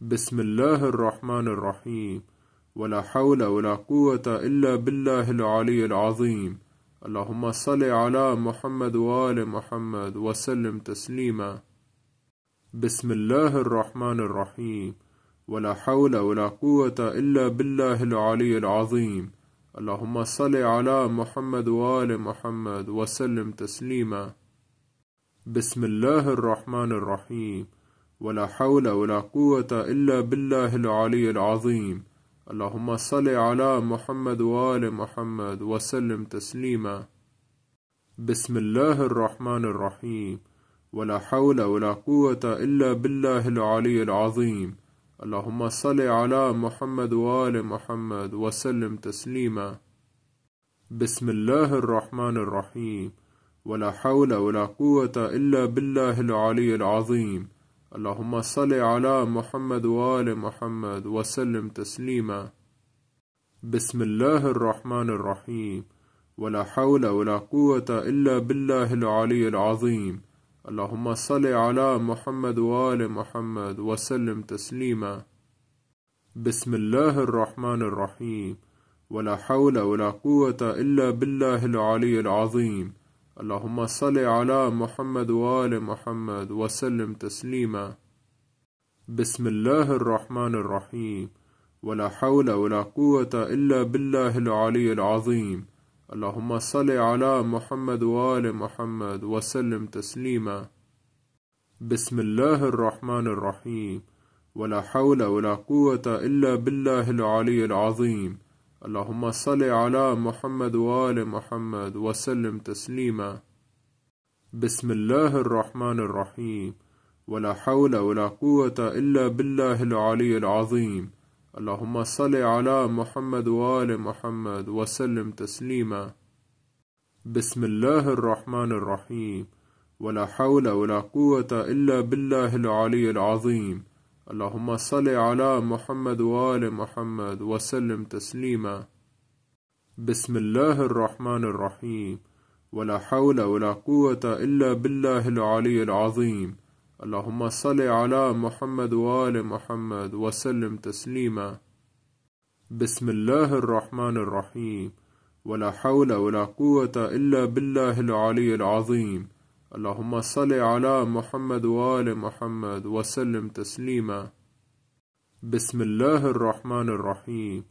بسم الله الرحمن الرحيم ولا حول ولا قوة إلا بالله العلي العظيم اللهم صل على محمد وآل محمد وسلم تسليما بسم الله الرحمن الرحيم ولا حول ولا قوة إلا بالله العلي العظيم اللهم صل على محمد وآل محمد وسلم تسليما بسم الله الرحمن الرحيم ولا حول ولا قوة إلا بالله العلي العظيم اللهم صل على محمد وآل محمد وسلم تسليما بسم الله الرحمن الرحيم ولا حول ولا قوة إلا بالله العلي العظيم اللهم صل على محمد وآل محمد وسلم تسليما بسم الله الرحمن الرحيم ولا حول ولا قوة إلا بالله العلي العظيم اللهم صل على محمد وآل محمد وسلم تسليما بسم الله الرحمن الرحيم ولا حول ولا قوة إلا بالله العلي العظيم اللهم صل على محمد وآل محمد وسلم تسليما بسم الله الرحمن الرحيم ولا حول ولا قوة إلا بالله العلي العظيم اللهم صل على محمد وآل محمد وسلم تسليما بسم الله الرحمن الرحيم ولا حول ولا قوة إلا بالله العلي العظيم اللهم صل على محمد وآل محمد وسلم تسليما بسم الله الرحمن الرحيم ولا حول ولا قوة إلا بالله العلي العظيم اللهم صل على محمد وآل محمد وسلم تسليما بسم الله الرحمن الرحيم ولا حول ولا قوة إلا بالله العلي العظيم اللهم صل على محمد وآل محمد وسلم تسليما بسم الله الرحمن الرحيم ولا حول ولا قوة إلا بالله العلي العظيم اللهم صل على محمد وآل محمد وسلم تسليما بسم الله الرحمن الرحيم ولا حول ولا قوة إلا بالله العلي العظيم اللهم صل على محمد وآل محمد وسلم تسليما بسم الله الرحمن الرحيم ولا حول ولا قوة إلا بالله العلي العظيم اللهم صل على محمد وآل محمد وسلم تسليما بسم الله الرحمن الرحيم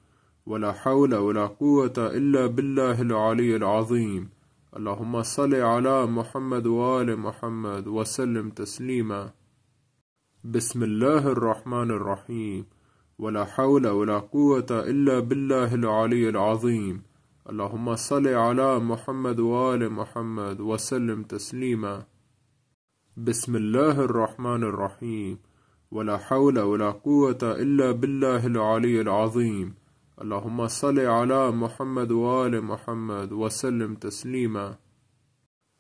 ولا حول ولا قوة إلا بالله العلي العظيم اللهم صل على محمد وآل محمد وسلم تسليما بسم الله الرحمن الرحيم ولا حول ولا قوة إلا بالله العلي العظيم اللهم صل على محمد وآل محمد وسلم تسليما بسم الله الرحمن الرحيم ولا حول ولا قوة إلا بالله العلي العظيم اللهم صل على محمد وآل محمد وسلم تسليما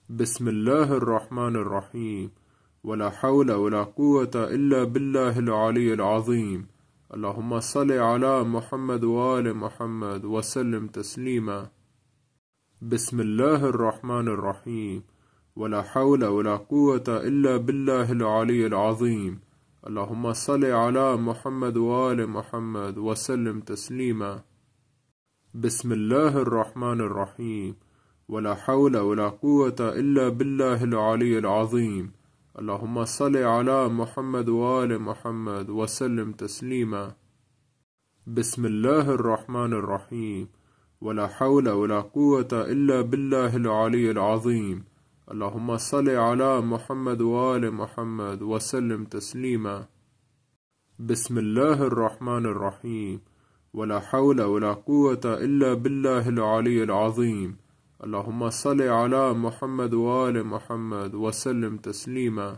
بسم الله الرحمن الرحيم ولا حول ولا قوة إلا بالله العلي العظيم اللهم صل على محمد وآل محمد وسلم تسليما بسم الله الرحمن الرحيم ولا حول ولا قوة إلا بالله العلي العظيم اللهم صل على محمد وآل محمد وسلم تسليما بسم الله الرحمن الرحيم ولا حول ولا قوة إلا بالله العلي العظيم اللهم صل على محمد وآل محمد وسلم تسليما بسم الله الرحمن الرحيم ولا حول ولا قوة إلا بالله العلي العظيم اللهم صل على محمد وآل محمد وسلم تسليما بسم الله الرحمن الرحيم ولا حول ولا قوة إلا بالله العلي العظيم اللهم صل على محمد وآل محمد وسلم تسليما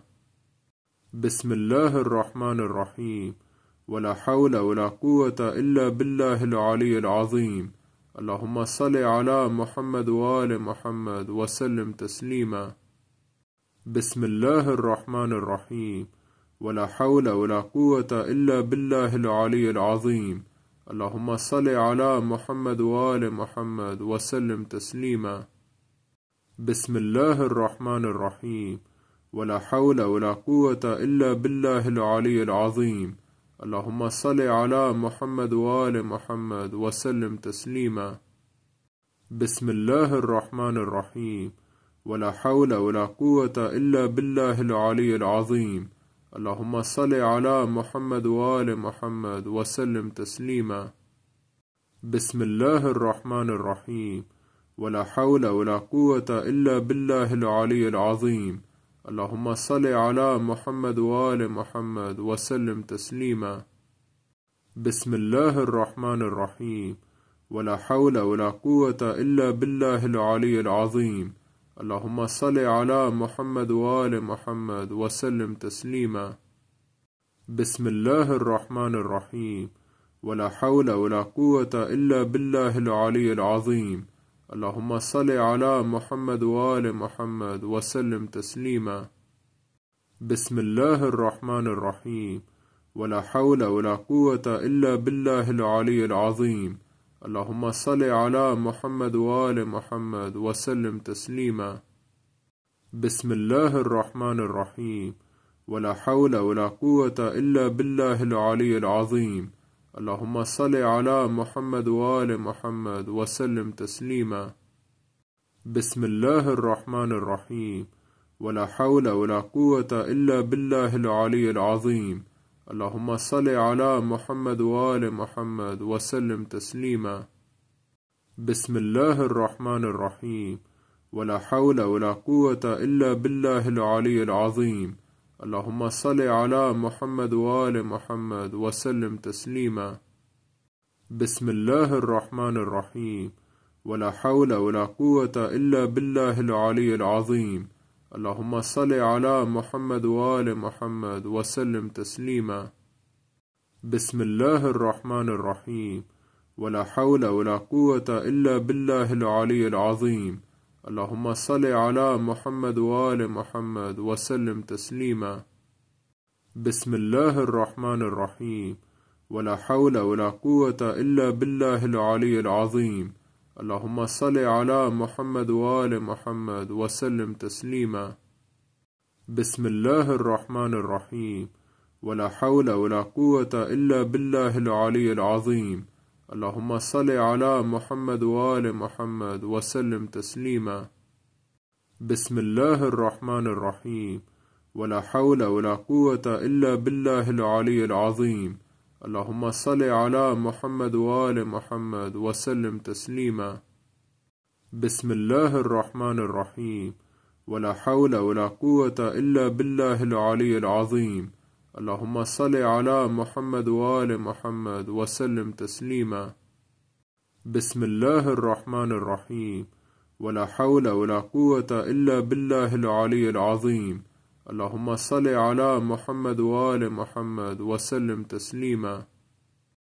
بسم الله الرحمن الرحيم ولا حول ولا قوة إلا بالله العلي العظيم اللهم صل على محمد وآل محمد وسلم تسليما بسم الله الرحمن الرحيم ولا حول ولا قوة إلا بالله العلي العظيم اللهم صل على محمد وآل محمد وسلم تسليما بسم الله الرحمن الرحيم ولا حول ولا قوة إلا بالله العلي العظيم اللهم صل على محمد وآل محمد وسلم تسليما بسم الله الرحمن الرحيم ولا حول ولا قوة إلا بالله العلي العظيم اللهم صل على محمد وآل محمد وسلم تسليما بسم الله الرحمن الرحيم ولا حول ولا قوة إلا بالله العلي العظيم اللهم صل على محمد وآل محمد وسلم تسليما بسم الله الرحمن الرحيم ولا حول ولا قوة إلا بالله العلي العظيم اللهم صل على محمد وآل محمد وسلم تسليما بسم الله الرحمن الرحيم ولا حول ولا قوة إلا بالله العلي العظيم اللهم صل على محمد وآل محمد وسلم تسليما بسم الله الرحمن الرحيم ولا حول ولا قوة إلا بالله العلي العظيم اللهم صل على محمد وآل محمد وسلم تسليما بسم الله الرحمن الرحيم ولا حول ولا قوة إلا بالله العلي العظيم اللهم صل على محمد وآل محمد وسلم تسليما بسم الله الرحمن الرحيم ولا حول ولا قوة إلا بالله العلي العظيم اللهم صل على محمد وآل محمد وسلم تسليما بسم الله الرحمن الرحيم ولا حول ولا قوة إلا بالله العلي العظيم اللهم صل على محمد وآل محمد وسلم تسليما بسم الله الرحمن الرحيم ولا حول ولا قوة إلا بالله العلي العظيم اللهم صل على محمد وآل محمد وسلم تسليما بسم الله الرحمن الرحيم ولا حول ولا قوة إلا بالله العلي العظيم اللهم صل على محمد وآل محمد وسلم تسليما بسم الله الرحمن الرحيم ولا حول ولا قوة إلا بالله العلي العظيم اللهم صل على محمد وآل محمد وسلم تسليما بسم الله الرحمن الرحيم ولا حول ولا قوة إلا بالله العلي العظيم اللهم صل على محمد وآل محمد وسلم تسليما بسم الله الرحمن الرحيم ولا حول ولا قوة إلا بالله العلي العظيم اللهم صل على محمد وآل محمد وسلم تسليما بسم الله الرحمن الرحيم ولا حول ولا قوة إلا بالله العلي العظيم اللهم صل على محمد وآل محمد وسلم تسليما بسم الله الرحمن الرحيم ولا حول ولا قوة إلا بالله العلي العظيم اللهم صل على محمد وآل محمد وسلم تسليما